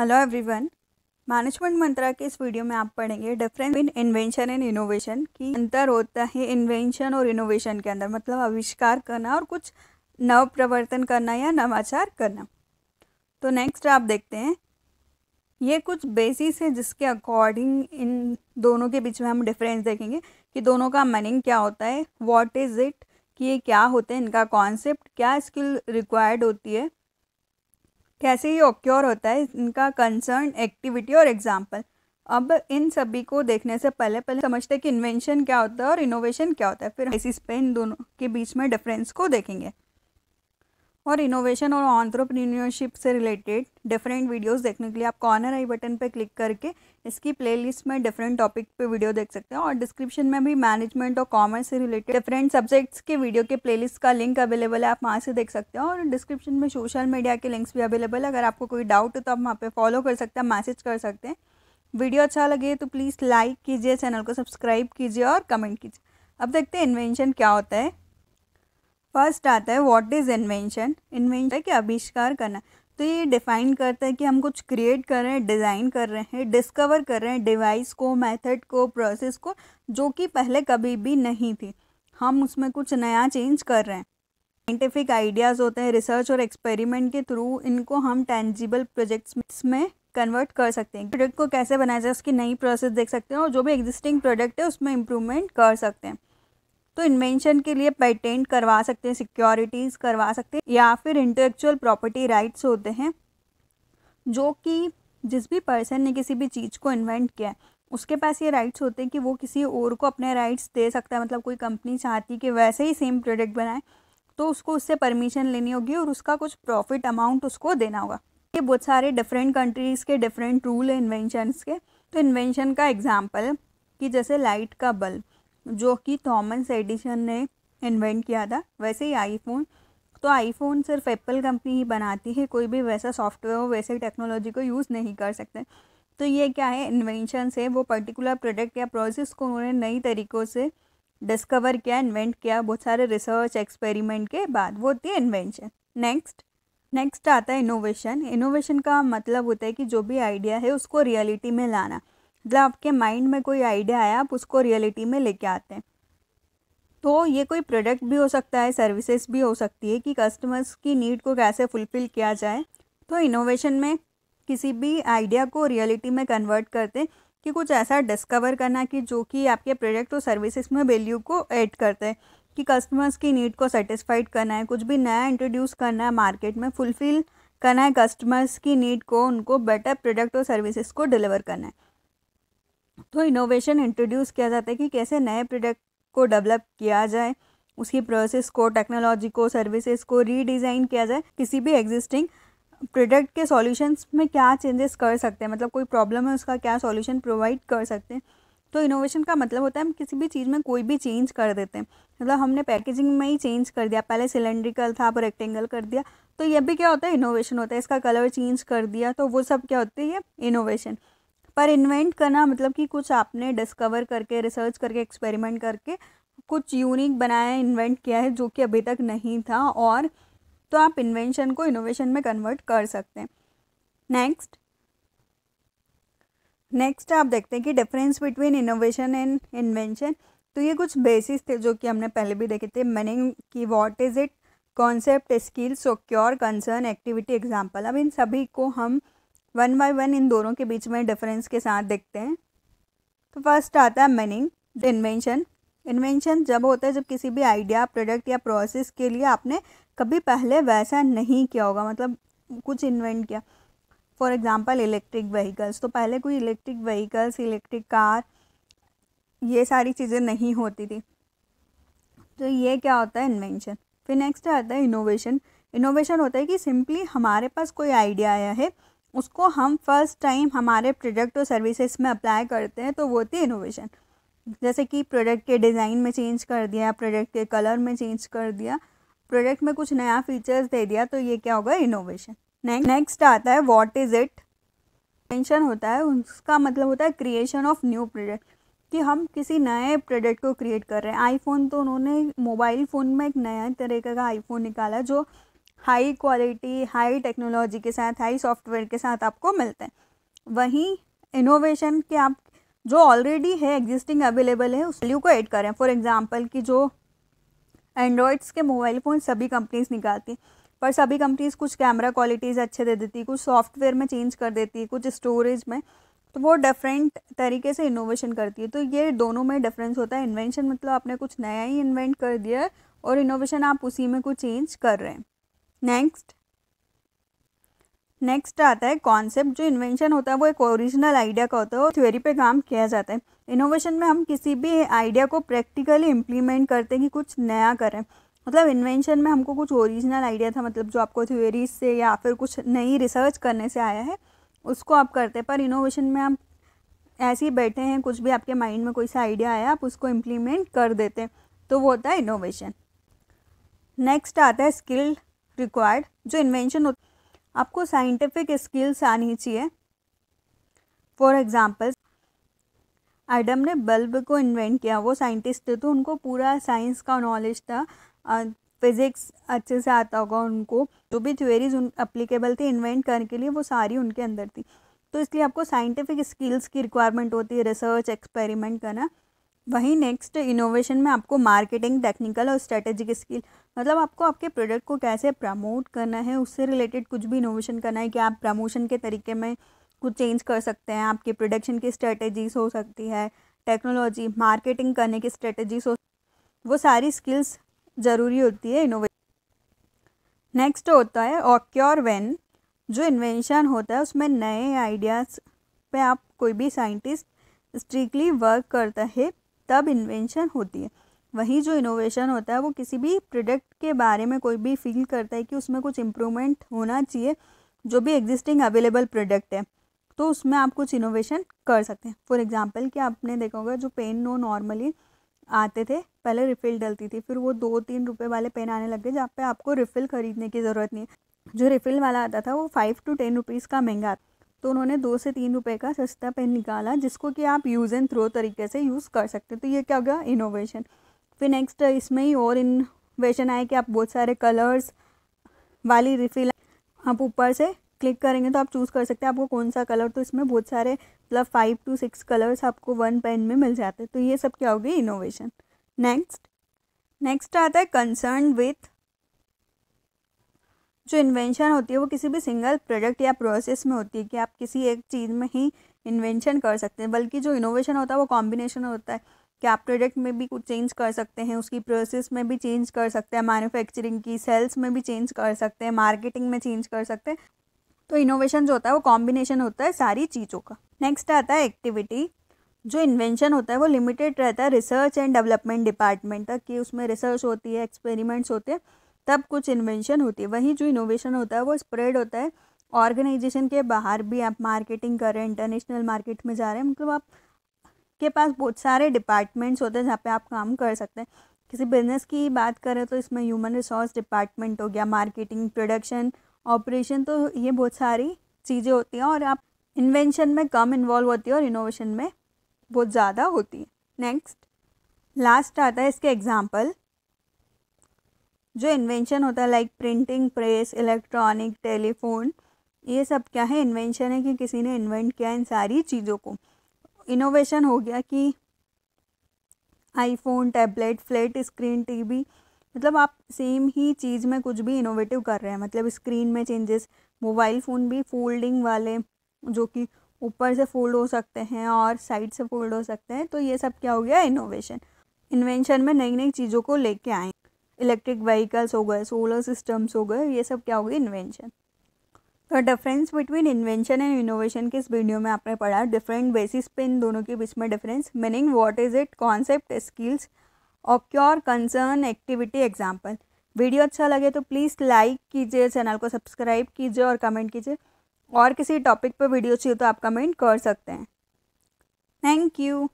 hello everyone management मंत्रा के इस video में आप पढ़ेंगे difference in invention and innovation की अंतर होता है इन्वेंशन और इनोवेशन के अंदर मतलब आविष्कार करना और कुछ नव प्रवर्तन करना या नवाचार करना तो नेक्स्ट आप देखते हैं ये कुछ बेसिस है जिसके अकॉर्डिंग इन दोनों के बीच में हम डिफरेंस देखेंगे कि दोनों का मनिंग क्या होता है वॉट इज़ इट कि ये क्या होते हैं इनका कॉन्सेप्ट क्या स्किल रिक्वायर्ड होती है कैसे ही ओक्योर होता है इनका कंसर्न एक्टिविटी और एग्जाम्पल अब इन सभी को देखने से पहले पहले समझते हैं कि इन्वेंशन क्या होता है और इनोवेशन क्या होता है फिर इस स्पेन दोनों के बीच में डिफरेंस को देखेंगे और इनोवेशन और ऑन्ट्रप्रन्योरशिप से रिलेटेड डिफरेंट वीडियोस देखने के लिए आप कॉर्नर आई बटन पर क्लिक करके इसकी प्लेलिस्ट में डिफरेंट टॉपिक पे वीडियो देख सकते हैं और डिस्क्रिप्शन में भी मैनेजमेंट और कॉमर्स से रिलेटेड डिफरेंट सब्जेक्ट्स के वीडियो के प्लेलिस्ट का लिंक अवेलेबल है आप वहाँ से देख सकते हैं और डिस्क्रिप्शन में सोशल मीडिया के लिंक्स भी अवेलेबल है अगर आपको कोई डाउट हो तो आप वहाँ पर फॉलो कर सकते हैं मैसेज कर सकते हैं वीडियो अच्छा लगे तो प्लीज़ लाइक कीजिए चैनल को सब्सक्राइब कीजिए और कमेंट कीजिए अब देखते हैं इन्वेंशन क्या होता है फर्स्ट आता है व्हाट इज़ इन्वेंशन इन्वेंशन है कि आविष्कार करना तो ये डिफाइन करता है कि हम कुछ क्रिएट कर रहे हैं डिज़ाइन कर रहे हैं डिस्कवर कर रहे हैं डिवाइस को मेथड को प्रोसेस को जो कि पहले कभी भी नहीं थी हम उसमें कुछ नया चेंज कर रहे हैं साइंटिफिक आइडियाज़ होते हैं रिसर्च और एक्सपेरिमेंट के थ्रू इनको हम टेंजिबल प्रोजेक्ट्स में कन्वर्ट कर सकते हैं प्रोडक्ट को कैसे बनाया जाए उसकी नई प्रोसेस देख सकते हैं और जो भी एग्जिस्टिंग प्रोडक्ट है उसमें इम्प्रूवमेंट कर सकते हैं तो इन्वेंशन के लिए पेटेंट करवा सकते हैं सिक्योरिटीज़ करवा सकते हैं या फिर इंटेलेक्चुअल प्रॉपर्टी राइट्स होते हैं जो कि जिस भी पर्सन ने किसी भी चीज़ को इन्वेंट किया है उसके पास ये राइट्स होते हैं कि वो किसी और को अपने राइट्स दे सकता है मतलब कोई कंपनी चाहती है कि वैसे ही सेम प्रोडक्ट बनाए तो उसको उससे परमिशन लेनी होगी और उसका कुछ प्रॉफिट अमाउंट उसको देना होगा ये बहुत सारे डिफरेंट कंट्रीज़ के डिफरेंट रूल है इन्वेंशनस के तो इन्वेंशन का एग्ज़ाम्पल कि जैसे लाइट का बल्ब जो कि थॉमस एडिशन ने इन्वेंट किया था वैसे ही आईफोन तो आईफोन सिर्फ एप्पल कंपनी ही बनाती है कोई भी वैसा सॉफ्टवेयर हो वैसे टेक्नोलॉजी को यूज़ नहीं कर सकते तो ये क्या है इन्वेंशन से वो पर्टिकुलर प्रोडक्ट या प्रोसेस को उन्होंने नई तरीक़ों से डिस्कवर किया इन्वेंट किया बहुत सारे रिसर्च एक्सपेरिमेंट के बाद वो होती है इन्वेंशन नेक्स्ट नेक्स्ट आता है इनोवेशन इनोवेशन का मतलब होता है कि जो भी आइडिया है उसको रियलिटी में लाना मतलब आपके माइंड में कोई आइडिया आया आप उसको रियलिटी में लेके आते हैं तो ये कोई प्रोडक्ट भी हो सकता है सर्विसेज भी हो सकती है कि कस्टमर्स की नीड को कैसे फुलफ़िल किया जाए तो इनोवेशन में किसी भी आइडिया को रियलिटी में कन्वर्ट करते हैं कि कुछ ऐसा डिस्कवर करना कि जो कि आपके प्रोडक्ट और सर्विसेज में वैल्यू को ऐड करते हैं कि कस्टमर्स की नीड को सेटिस्फाइड करना है कुछ भी नया इंट्रोड्यूस करना है मार्केट में फुलफ़िल करना है कस्टमर्स की नीड को उनको बेटर प्रोडक्ट और सर्विसेज को डिलीवर करना है तो इनोवेशन इंट्रोड्यूस किया जाता है कि कैसे नए प्रोडक्ट को डेवलप किया जाए उसकी प्रोसेस को टेक्नोलॉजी को सर्विसेज को रीडिज़ाइन किया जाए किसी भी एग्जिस्टिंग प्रोडक्ट के सॉल्यूशंस में क्या चेंजेस कर सकते हैं मतलब कोई प्रॉब्लम है उसका क्या सॉल्यूशन प्रोवाइड कर सकते हैं तो इनोवेशन का मतलब होता है हम किसी भी चीज़ में कोई भी चेंज कर देते हैं मतलब हमने पैकेजिंग में ही चेंज कर दिया पहले सिलेंड्रिकल था अब रेक्टेंगल कर दिया तो ये भी क्या होता है इनोवेशन होता है इसका कलर चेंज कर दिया तो वो सब क्या होती है इनोवेशन पर इन्वेंट करना मतलब कि कुछ आपने डिस्कवर करके रिसर्च करके एक्सपेरिमेंट करके कुछ यूनिक बनाया इन्वेंट किया है जो कि अभी तक नहीं था और तो आप इन्वेंशन को इनोवेशन में कन्वर्ट कर सकते हैं नेक्स्ट नेक्स्ट आप देखते हैं कि difference between innovation and invention तो ये कुछ बेसिस थे जो कि हमने पहले भी देखे थे मीनिंग की what is it concept skill सोक्योर कंसर्न एक्टिविटी एग्जाम्पल अब इन सभी को हम वन बाय वन इन दोनों के बीच में डिफरेंस के साथ देखते हैं तो फर्स्ट आता है मीनिंग इन्वेंशन इन्वेंशन जब होता है जब किसी भी आइडिया प्रोडक्ट या प्रोसेस के लिए आपने कभी पहले वैसा नहीं किया होगा मतलब कुछ इन्वेंट किया फॉर एग्ज़ाम्पल इलेक्ट्रिक व्हीकल्स तो पहले कोई इलेक्ट्रिक व्हीकल्स इलेक्ट्रिक कार ये सारी चीज़ें नहीं होती थी तो ये क्या होता है इन्वेंशन फिर नेक्स्ट आता है इनोवेशन इनोवेशन होता है कि सिंपली हमारे पास कोई आइडिया आया है उसको हम फर्स्ट टाइम हमारे प्रोडक्ट और सर्विसेज में अप्लाई करते हैं तो वो होती है इनोवेशन जैसे कि प्रोडक्ट के डिज़ाइन में चेंज कर दिया प्रोडक्ट के कलर में चेंज कर दिया प्रोडक्ट में कुछ नया फीचर्स दे दिया तो ये क्या होगा इनोवेशन नेक्स्ट आता है व्हाट इज़ इट टेंशन होता है उसका मतलब होता है क्रिएशन ऑफ न्यू प्रोडक्ट कि हम किसी नए प्रोडक्ट को क्रिएट कर रहे हैं आईफोन तो उन्होंने मोबाइल फ़ोन में एक नया तरीके का आईफोन निकाला जो हाई क्वालिटी हाई टेक्नोलॉजी के साथ हाई सॉफ्टवेयर के साथ आपको मिलते हैं वहीं इनोवेशन के आप जो ऑलरेडी है एग्जिस्टिंग अवेलेबल है उस वैल्यू को ऐड करें फॉर एग्जांपल कि जो एंड्रॉयड्स के मोबाइल फ़ोन सभी कंपनीज़ निकालती पर सभी कंपनीज़ कुछ कैमरा क्वालिटीज़ अच्छे दे देती कुछ सॉफ्टवेयर में चेंज कर देती कुछ स्टोरेज में तो वो डिफरेंट तरीके से इनोवेशन करती है तो ये दोनों में डिफरेंस होता है इन्वेंशन मतलब आपने कुछ नया ही इन्वेंट कर दिया और इनोवेशन आप उसी में कुछ चेंज कर रहे हैं नेक्स्ट नेक्स्ट आता है कॉन्सेप्ट जो इन्वेंशन होता है वो एक ओरिजिनल आइडिया का होता है और थ्योरी पे काम किया जाता है इनोवेशन में हम किसी भी आइडिया को प्रैक्टिकली इम्प्लीमेंट करते हैं कि कुछ नया करें मतलब इन्वेंशन में हमको कुछ ओरिजिनल आइडिया था मतलब जो आपको थ्योरी से या फिर कुछ नई रिसर्च करने से आया है उसको आप करते हैं पर इनोवेशन में आप ऐसे ही बैठे हैं कुछ भी आपके माइंड में कोई सा आइडिया आया आप उसको इम्प्लीमेंट कर देते हैं तो वो होता है इनोवेशन नेक्स्ट आता है स्किल्ड रिक्वायर्ड जो इन्वेंशन हो आपको साइंटिफिक स्किल्स आनी चाहिए फॉर एग्ज़ाम्पल एडम ने बल्ब को इन्वेंट किया वो साइंटिस्ट थे तो उनको पूरा साइंस का नॉलेज था फिज़िक्स अच्छे से आता होगा उनको जो भी थ्योरीज उन अप्लीकेबल थी इन्वेंट करने के लिए वो सारी उनके अंदर थी तो इसलिए आपको साइंटिफिक स्किल्स की रिक्वायरमेंट होती है रिसर्च एक्सपेरिमेंट करना वहीं नेक्स्ट इनोवेशन में आपको मार्केटिंग टेक्निकल और स्ट्रेटेजिक स्किल मतलब आपको आपके प्रोडक्ट को कैसे प्रमोट करना है उससे रिलेटेड कुछ भी इनोवेशन करना है कि आप प्रमोशन के तरीके में कुछ चेंज कर सकते हैं आपके प्रोडक्शन की स्ट्रेटेजीज हो सकती है टेक्नोलॉजी मार्केटिंग करने की स्ट्रेटेजीज हो वो सारी स्किल्स ज़रूरी होती है इनोवेशन नेक्स्ट होता है ऑक्योर वेन जो इन्वेंशन होता है उसमें नए आइडियाज़ पे आप कोई भी साइंटिस्ट स्ट्रिक्टली वर्क करता है तब इन्वेंशन होती है वही जो इनोवेशन होता है वो किसी भी प्रोडक्ट के बारे में कोई भी फील करता है कि उसमें कुछ इम्प्रूवमेंट होना चाहिए जो भी एग्जिस्टिंग अवेलेबल प्रोडक्ट है तो उसमें आप कुछ इनोवेशन कर सकते हैं फॉर एग्जाम्पल कि आपने देखा होगा जो पेन नो नॉर्मली आते थे पहले रिफ़िल डलती थी फिर वो दो तीन रुपए वाले पेन आने लग गए जहाँ पे आपको रिफ़िल ख़रीदने की ज़रूरत नहीं जो रिफ़िल वाला आता था वो फाइव टू टेन रुपीज़ का महंगा आता तो उन्होंने दो से तीन रुपए का सस्ता पेन निकाला जिसको कि आप यूज़ एंड थ्रो तरीके से यूज़ कर सकते हैं तो ये क्या हो गया इनोवेशन फिर नेक्स्ट इसमें ही और इनोवेशन आए कि आप बहुत सारे कलर्स वाली रिफिल आप ऊपर से क्लिक करेंगे तो आप चूज़ कर सकते हैं आपको कौन सा कलर तो इसमें बहुत सारे मतलब फाइव टू सिक्स कलर्स आपको वन पेन में मिल जाते हैं तो ये सब क्या होगी इनोवेशन नेक्स्ट नेक्स्ट आता है कंसर्न विथ जो इन्वेंशन होती है वो किसी भी सिंगल प्रोडक्ट या प्रोसेस में होती है कि आप किसी एक चीज़ में ही इन्वेंशन कर सकते हैं बल्कि जो इनोवेशन होता है वो कॉम्बिनेशन होता है कि आप प्रोडक्ट में भी कुछ चेंज कर सकते हैं उसकी प्रोसेस में भी चेंज कर सकते हैं मैन्युफैक्चरिंग की सेल्स में भी चेंज कर सकते हैं मार्केटिंग में चेंज कर सकते हैं तो इनोवेशन जो होता है वो कॉम्बिनेशन होता है सारी चीज़ों का नेक्स्ट आता है एक्टिविटी जो इन्वेंशन होता है वो लिमिटेड रहता है रिसर्च एंड डेवलपमेंट डिपार्टमेंट तक कि उसमें रिसर्च होती है एक्सपेरिमेंट्स होते हैं तब कुछ इन्वेंशन होती है वही जो इनोवेशन होता है वो स्प्रेड होता है ऑर्गेनाइजेशन के बाहर भी आप मार्केटिंग कर रहे हैं इंटरनेशनल मार्केट में जा रहे हैं मतलब आप के पास बहुत सारे डिपार्टमेंट्स होते हैं जहाँ पे आप काम कर सकते हैं किसी बिजनेस की बात करें तो इसमें ह्यूमन रिसोर्स डिपार्टमेंट हो गया मार्केटिंग प्रोडक्शन ऑपरेशन तो ये बहुत सारी चीज़ें होती हैं और आप इन्वेंशन में कम इन्वॉल्व होती है और इनोवेशन में बहुत ज़्यादा होती है नेक्स्ट लास्ट आता है इसके एग्जाम्पल जो इन्वेंशन होता है like printing press electronic telephone ये सब क्या है इन्वेंशन है कि किसी ने इन्वेंट किया इन सारी चीज़ों को इनोवेशन हो गया कि iPhone tablet flat screen TV मतलब आप सेम ही चीज़ में कुछ भी इनोवेटिव कर रहे हैं मतलब स्क्रीन में चेंजेस मोबाइल फ़ोन भी फोल्डिंग वाले जो कि ऊपर से फोल्ड हो सकते हैं और साइड से फोल्ड हो सकते हैं तो ये सब क्या हो गया इनोवेशन इन्वेंशन में नई नई चीज़ों को लेके आए इलेक्ट्रिक व्हीकल्स हो गए सोलर सिस्टम्स हो गए ये सब क्या हो गए इन्वेंशन तो difference between invention and innovation के इस वीडियो में आपने पढ़ा डिफरेंट बेसिस पे इन दोनों के बीच में difference meaning what is it concept skills और क्योर कंसर्न एक्टिविटी एग्जाम्पल वीडियो अच्छा लगे तो प्लीज़ लाइक कीजिए चैनल को सब्सक्राइब कीजिए और कमेंट कीजिए और किसी टॉपिक पर वीडियो चाहिए तो आप कमेंट कर सकते हैं थैंक यू